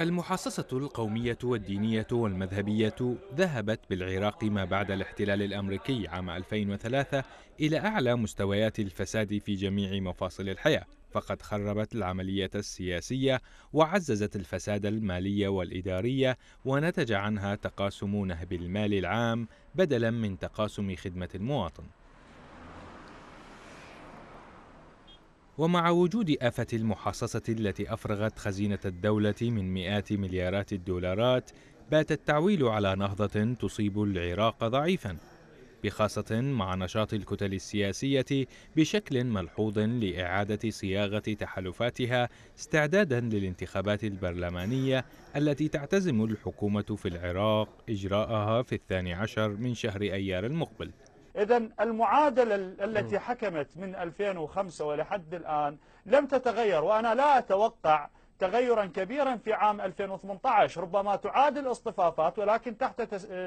المحاصصة القومية والدينية والمذهبية ذهبت بالعراق ما بعد الاحتلال الأمريكي عام 2003 إلى أعلى مستويات الفساد في جميع مفاصل الحياة فقد خربت العملية السياسية وعززت الفساد المالي والإداري ونتج عنها تقاسم نهب المال العام بدلا من تقاسم خدمة المواطن ومع وجود آفة المحاصصة التي أفرغت خزينة الدولة من مئات مليارات الدولارات بات التعويل على نهضة تصيب العراق ضعيفا بخاصة مع نشاط الكتل السياسية بشكل ملحوظ لإعادة صياغة تحالفاتها استعدادا للانتخابات البرلمانية التي تعتزم الحكومة في العراق إجراءها في الثاني عشر من شهر أيار المقبل إذا المعادلة التي حكمت من 2005 ولحد الآن لم تتغير وأنا لا أتوقع تغيرا كبيرا في عام 2018 ربما تعاد الاصطفافات ولكن تحت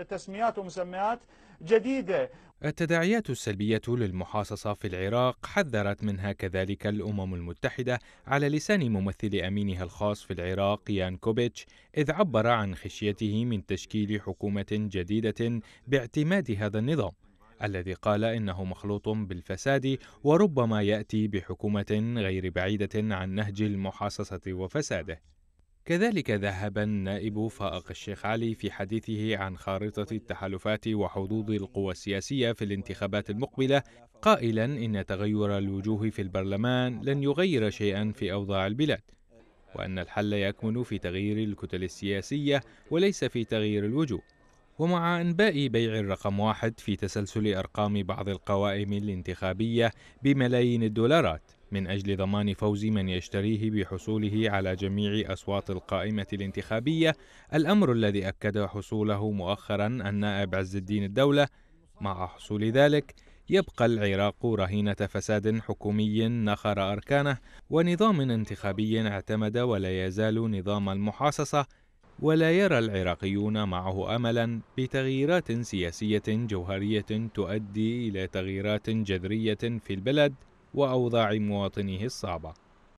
تسميات ومسميات جديدة التداعيات السلبية للمحاصصة في العراق حذرت منها كذلك الأمم المتحدة على لسان ممثل أمينها الخاص في العراق يان كوبيتش إذ عبر عن خشيته من تشكيل حكومة جديدة باعتماد هذا النظام الذي قال انه مخلوط بالفساد وربما ياتي بحكومه غير بعيده عن نهج المحاصصه وفساده كذلك ذهب النائب فائق الشيخ علي في حديثه عن خارطة التحالفات وحظوظ القوى السياسية في الانتخابات المقبلة قائلا إن تغير الوجوه في البرلمان لن يغير شيئا في أوضاع البلاد وأن الحل يكمن في تغيير الكتل السياسية وليس في تغيير الوجوه ومع انباء بيع الرقم واحد في تسلسل ارقام بعض القوائم الانتخابيه بملايين الدولارات من اجل ضمان فوز من يشتريه بحصوله على جميع اصوات القائمه الانتخابيه الامر الذي اكد حصوله مؤخرا النائب عز الدين الدوله مع حصول ذلك يبقى العراق رهينة فساد حكومي نخر أركانه ونظام انتخابي اعتمد ولا يزال نظام المحاصصة ولا يرى العراقيون معه املا بتغييرات سياسيه جوهريه تؤدي الى تغييرات جذريه في البلد واوضاع مواطنيه الصعبه